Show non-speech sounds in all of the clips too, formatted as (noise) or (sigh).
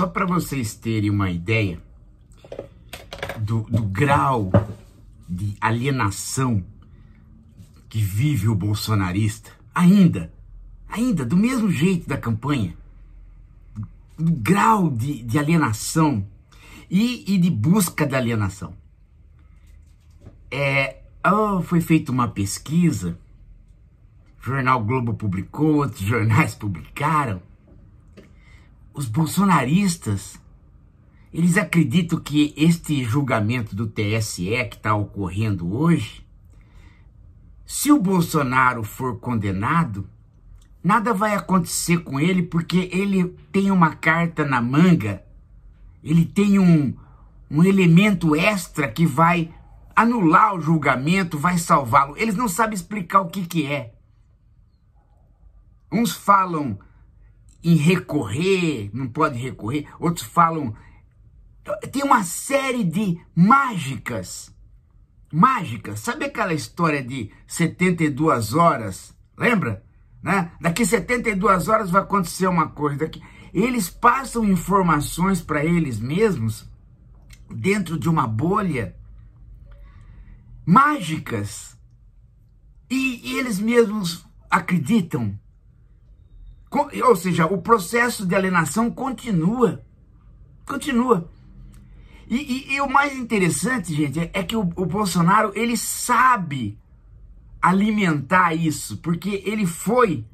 Só para vocês terem uma ideia do, do grau de alienação que vive o bolsonarista, ainda, ainda, do mesmo jeito da campanha, do grau de, de alienação e, e de busca da alienação. É, oh, foi feita uma pesquisa, o jornal Globo publicou, outros jornais (laughs) publicaram, os bolsonaristas, eles acreditam que este julgamento do TSE que está ocorrendo hoje, se o Bolsonaro for condenado, nada vai acontecer com ele porque ele tem uma carta na manga, ele tem um, um elemento extra que vai anular o julgamento, vai salvá-lo. Eles não sabem explicar o que, que é. Uns falam em recorrer, não pode recorrer, outros falam. Tem uma série de mágicas. Mágicas. Sabe aquela história de 72 horas? Lembra? Né? Daqui 72 horas vai acontecer uma coisa. Daqui... Eles passam informações para eles mesmos dentro de uma bolha mágicas e, e eles mesmos acreditam ou seja, o processo de alienação continua. Continua. E, e, e o mais interessante, gente, é, é, que o, o Bolsonaro, ele sabe alimentar isso, porque ele foi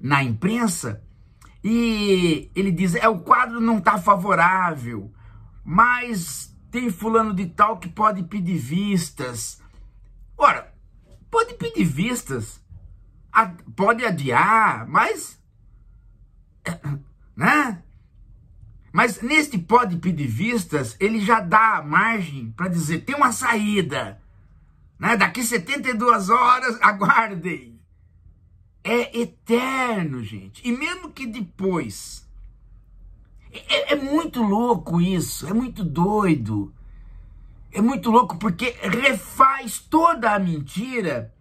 na imprensa e ele diz: é o quadro não está favorável, mas tem fulano de tal que pode pedir vistas. Ora, pode pedir vistas, pode adiar, mas (coughs) né? Mas neste pódipe de vistas, ele já dá margem para dizer, tem uma saída, né? Daqui 72 horas, (laughs) aguardem. É eterno, gente. E mesmo que depois. É, é, é muito louco isso, é muito doido. É muito louco porque refaz toda a mentira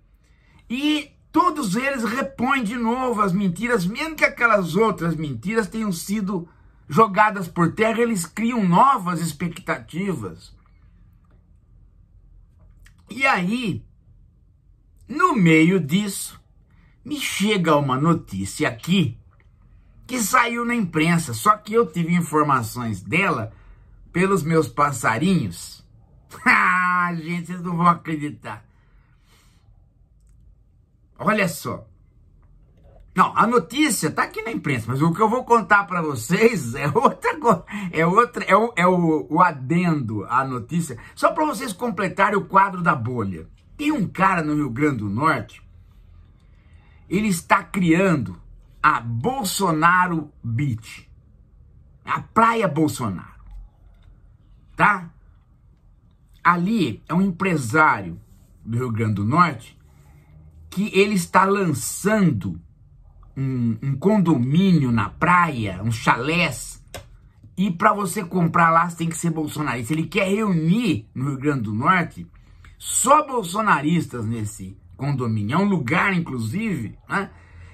e todos eles repõem de novo as mentiras, mesmo que aquelas outras mentiras tenham sido jogadas por terra, eles criam novas expectativas. E aí, no meio disso, me chega uma notícia aqui que saiu na imprensa, só que eu tive informações dela pelos meus passarinhos. (laughs) ah, gente, vocês não vão acreditar. Olha só. Não, a notícia tá aqui na imprensa, mas o que eu vou contar para vocês (laughs) é outra coisa, é outra, é o, é o, o adendo à notícia, só para vocês completarem o quadro da bolha. Tem um cara no Rio Grande do Norte, ele está criando a Bolsonaro Beach, a Praia Bolsonaro, tá? Ali é um empresário do Rio Grande do Norte que ele está lançando um, um condomínio na praia, um chalés, e para você comprar lá você tem que ser bolsonarista. Ele quer reunir no Rio Grande do Norte só bolsonaristas nesse condomínio. É um lugar, inclusive, né?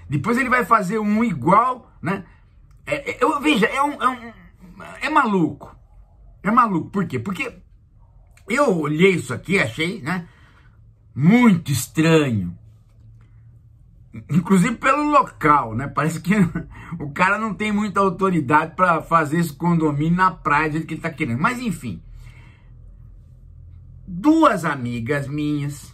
Depois ele vai fazer um igual, né? É, é, eu, veja, é um, é um, é maluco. É maluco. Por quê? Porque eu olhei isso aqui, achei, né? Muito estranho inclusive pelo local, né? Parece que (laughs) o cara não tem muita autoridade para fazer esse condomínio na praia do que ele está querendo. Mas enfim, duas amigas minhas.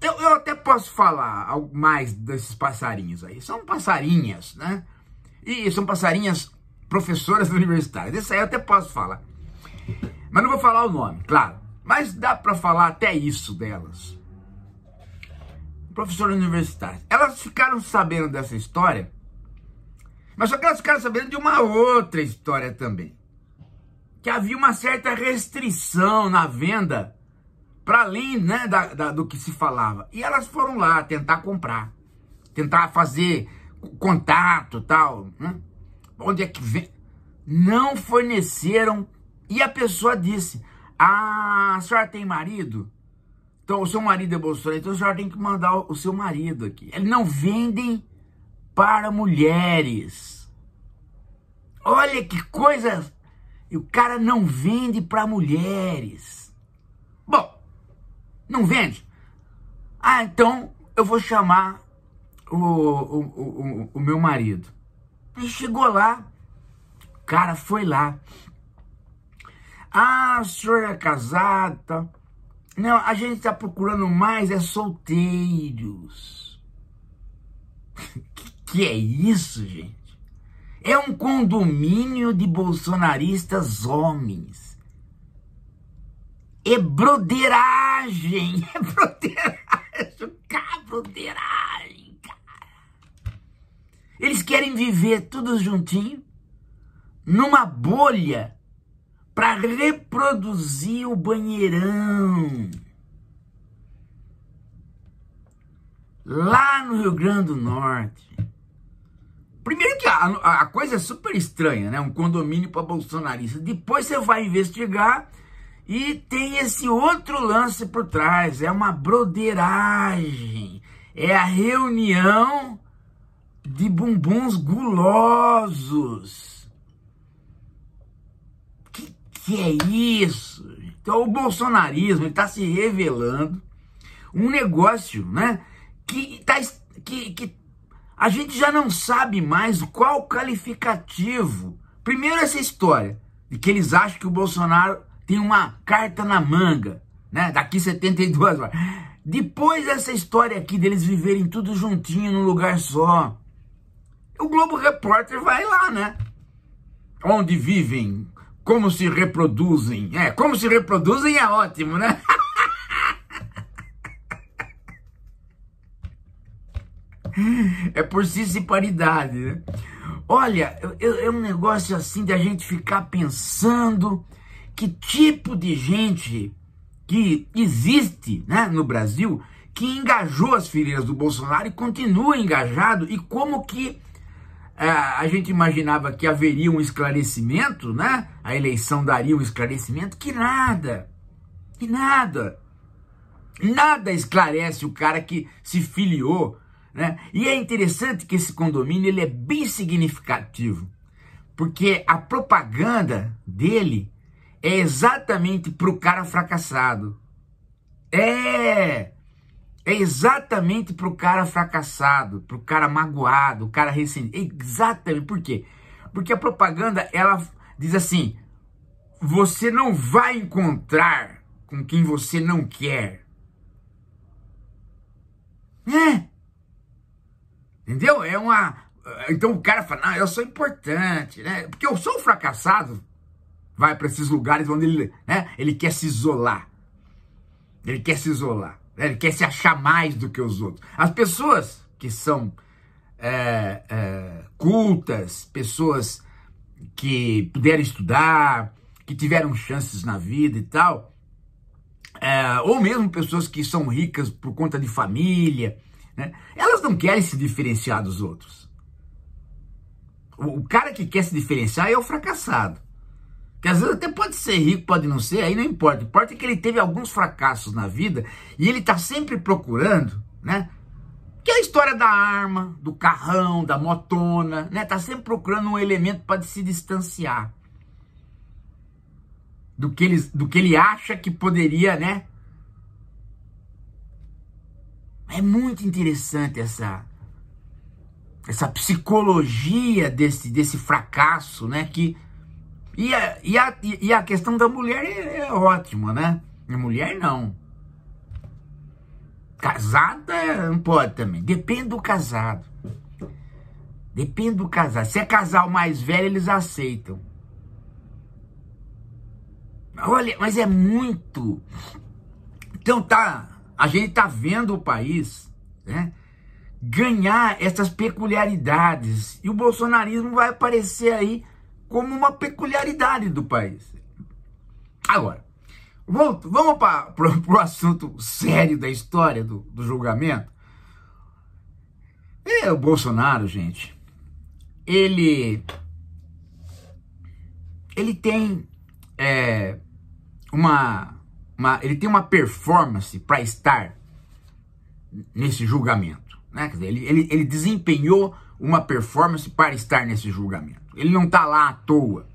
Eu, eu até posso falar mais desses passarinhos aí. São passarinhas, né? E são passarinhas professoras (laughs) universitárias. Isso aí eu até posso falar. Mas não vou falar o nome, claro. Mas dá para falar até isso delas professoras universitárias. Elas ficaram sabendo dessa história, mas só que elas ficaram sabendo de uma outra história também. Que havia uma certa restrição na venda para além né, da, da, do que se falava. E elas foram lá tentar comprar, tentar fazer contato tal. Né? Onde é que vem? Não forneceram. E a pessoa disse: Ah, a senhora tem marido? Então, o seu marido é bolsonarista, então a senhora tem que mandar o seu marido aqui. Eles não vendem para mulheres. Olha que coisa! E o cara não vende para mulheres. Bom, não vende? Ah, então eu vou chamar o, o, o, o meu marido. E chegou lá, o cara foi lá. Ah, o senhor é casado, tá? Não, a gente está procurando mais é solteiros. (laughs) que, que é isso, gente? É um condomínio de bolsonaristas homens. É broderagem, (laughs) é broderagem, cara, cara. Eles querem viver todos juntinho, numa bolha para reproduzir o banheirão. Lá no Rio Grande do Norte. Primeiro que a, a coisa é super estranha, né? Um condomínio para bolsonarista. Depois você vai investigar e tem esse outro lance por trás. É uma broderagem. É a reunião de bumbuns gulosos que é isso? Então o bolsonarismo está se revelando um negócio, né? Que, tá, que, que a gente já não sabe mais qual qualificativo. Primeiro essa história de que eles acham que o Bolsonaro tem uma carta na manga, né? Daqui 72 horas. Depois essa história aqui deles viverem tudo juntinho num lugar só. O Globo Repórter vai lá, né? Onde vivem como se reproduzem. É, como se reproduzem é ótimo, né? (laughs) é por sisiparidade, né? Olha, é um negócio assim de a gente ficar pensando que tipo de gente que existe né, no Brasil que engajou as filhas do Bolsonaro e continua engajado e como que é, a gente imaginava que haveria um esclarecimento, né? A eleição daria um esclarecimento, que nada, que nada. Nada esclarece o cara que se filiou, né? E é interessante que esse condomínio ele é bem significativo, porque a propaganda dele é exatamente para o cara fracassado. É, é exatamente pro cara fracassado, pro cara magoado, o cara ressentido. É exatamente. Por quê? Porque a propaganda, ela diz assim: você não vai encontrar com quem você não quer. É. Entendeu? É uma. Então o cara fala: não, eu sou importante, né? Porque eu sou um fracassado. Vai para esses lugares onde ele, né? ele quer se isolar. Ele quer se isolar. Ele quer se achar mais do que os outros. As pessoas que são é, é, cultas, pessoas que puderam estudar, que tiveram chances na vida e tal, é, ou mesmo pessoas que são ricas por conta de família, né? elas não querem se diferenciar dos outros. O, o cara que quer se diferenciar é o fracassado que às vezes até pode ser rico, pode não ser, aí não importa. O importa é que ele teve alguns fracassos na vida e ele está sempre procurando, né? Que é a história da arma, do carrão, da motona, né? Tá sempre procurando um elemento para se distanciar do que ele, do que ele acha que poderia, né? É muito interessante essa essa psicologia desse desse fracasso, né? Que e a, e a, e a questão da mulher é, é ótima, né? a mulher não. Casada não pode também. Depende do casado. Depende do casal. Se é casal mais velho, eles aceitam. Olha, mas é muito. Então tá, a gente tá vendo o país, né? Ganhar essas peculiaridades. E o bolsonarismo vai aparecer aí como uma peculiaridade do país. Agora, volto, vamos para o assunto sério da história do, do julgamento. É, o Bolsonaro, gente, ele, ele tem é, uma, uma, ele tem uma performance para estar nesse julgamento. Né? Quer dizer, ele, ele, ele desempenhou uma performance para estar nesse julgamento. Ele não está lá à toa.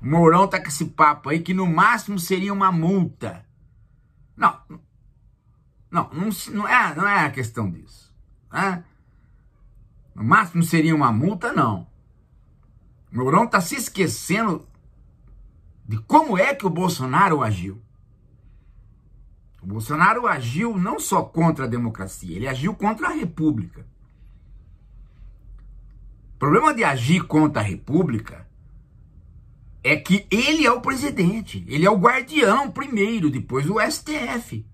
O Mourão tá com esse papo aí que no máximo seria uma multa. Não, não, não, não é, não é a questão disso. Né? No máximo seria uma multa, não. O Mourão tá se esquecendo de como é que o Bolsonaro agiu. O Bolsonaro agiu não só contra a democracia, ele agiu contra a república problema de agir contra a República é que ele é o presidente, ele é o guardião primeiro, depois o STF.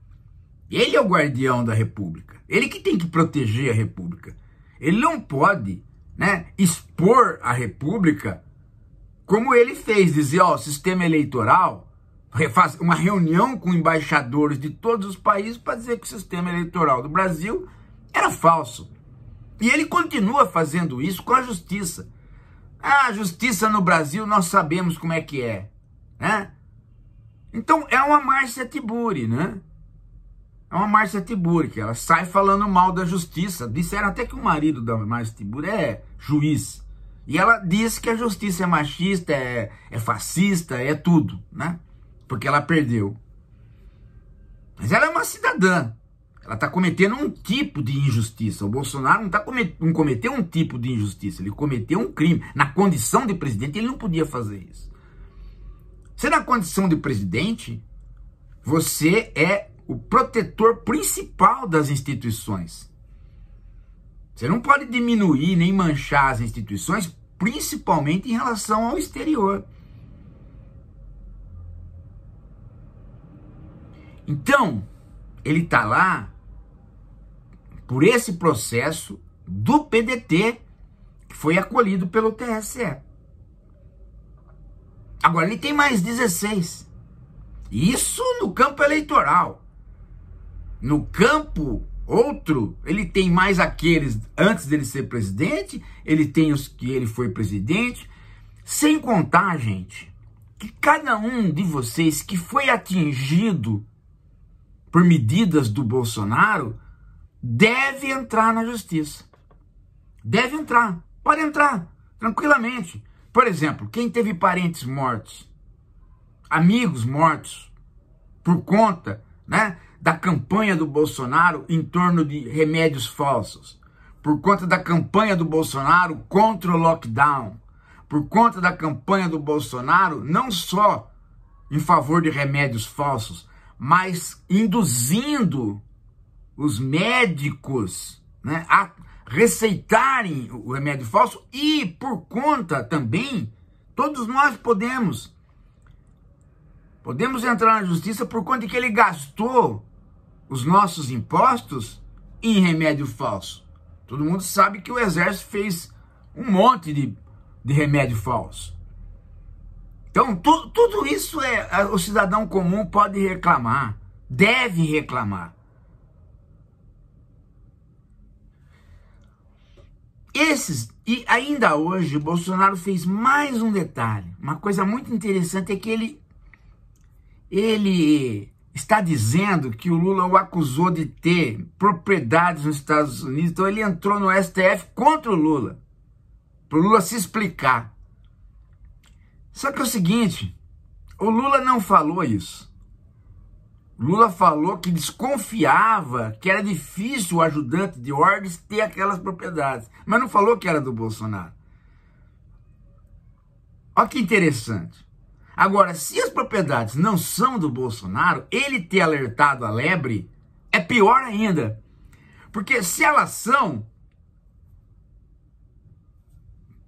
Ele é o guardião da República, ele que tem que proteger a República. Ele não pode né, expor a República como ele fez, dizer, ó, sistema eleitoral, uma reunião com embaixadores de todos os países para dizer que o sistema eleitoral do Brasil era falso. E ele continua fazendo isso com a justiça. A justiça no Brasil nós sabemos como é que é, né? Então é uma Márcia Tiburi, né? É uma Márcia Tiburi, que ela sai falando mal da justiça. Disseram até que o marido da Márcia Tiburi é juiz. E ela diz que a justiça é machista, é, é fascista, é tudo, né? Porque ela perdeu. Mas ela é uma cidadã. Ela está cometendo um tipo de injustiça. O Bolsonaro não, tá comet... não cometeu um tipo de injustiça, ele cometeu um crime. Na condição de presidente, ele não podia fazer isso. Você, na condição de presidente, você é o protetor principal das instituições. Você não pode diminuir nem manchar as instituições, principalmente em relação ao exterior. Então, ele está lá por esse processo do PDT que foi acolhido pelo TSE. Agora ele tem mais 16. Isso no campo eleitoral. No campo outro, ele tem mais aqueles antes dele ser presidente, ele tem os que ele foi presidente, sem contar, gente, que cada um de vocês que foi atingido por medidas do Bolsonaro deve entrar na justiça. Deve entrar, pode entrar, tranquilamente. Por exemplo, quem teve parentes mortos, amigos mortos, por conta né, da campanha do Bolsonaro em torno de remédios falsos, por conta da campanha do Bolsonaro contra o lockdown, por conta da campanha do Bolsonaro não só em favor de remédios falsos, mas induzindo os médicos né, a receitarem o remédio falso e, por conta também, todos nós podemos. Podemos entrar na justiça por conta que ele gastou os nossos impostos em remédio falso. Todo mundo sabe que o exército fez um monte de, de remédio falso. Então, tu, tudo isso é o cidadão comum pode reclamar, deve reclamar. Esses, e ainda hoje, o Bolsonaro fez mais um detalhe. Uma coisa muito interessante é que ele, ele está dizendo que o Lula o acusou de ter propriedades nos Estados Unidos, então ele entrou no STF contra o Lula, para o Lula se explicar. Só que é o seguinte, o Lula não falou isso. Lula falou que desconfiava que era difícil o ajudante de ordens ter aquelas propriedades, mas não falou que era do Bolsonaro. Olha que interessante. Agora, se as propriedades não são do Bolsonaro, ele ter alertado a lebre é pior ainda. Porque se elas são,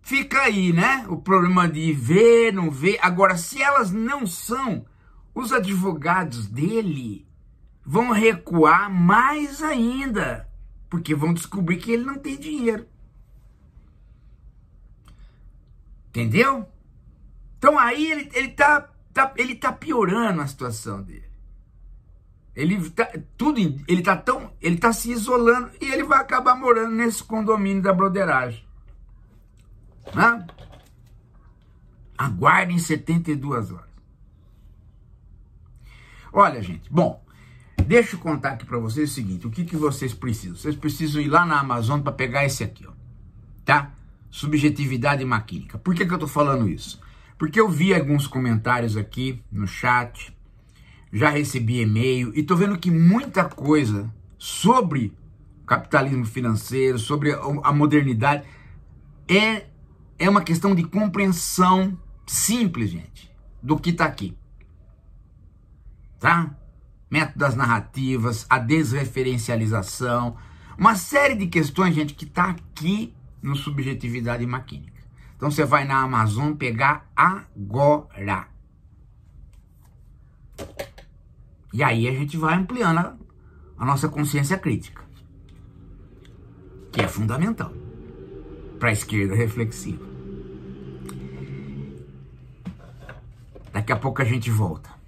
fica aí, né? O problema de ver, não ver. Agora, se elas não são, os advogados dele vão recuar mais ainda, porque vão descobrir que ele não tem dinheiro. Entendeu? Então aí ele, ele, tá, tá, ele tá piorando a situação dele. Ele tá, tudo, ele tá tão, ele tá se isolando e ele vai acabar morando nesse condomínio da broderagem. Né? Aguardem 72 horas. Olha, gente, bom, deixa eu contar aqui para vocês o seguinte, o que, que vocês precisam? Vocês precisam ir lá na Amazon para pegar esse aqui, ó, tá? Subjetividade maquínica. Por que, que eu tô falando isso? Porque eu vi alguns comentários aqui no chat, já recebi e-mail e tô vendo que muita coisa sobre capitalismo financeiro, sobre a modernidade, é, é uma questão de compreensão simples, gente, do que está aqui tá? Método das narrativas, a desreferencialização, uma série de questões, gente, que está aqui no Subjetividade Maquínica. Então você vai na Amazon pegar agora. E aí a gente vai ampliando a, a nossa consciência crítica, que é fundamental para a esquerda reflexiva. Daqui a pouco a gente volta.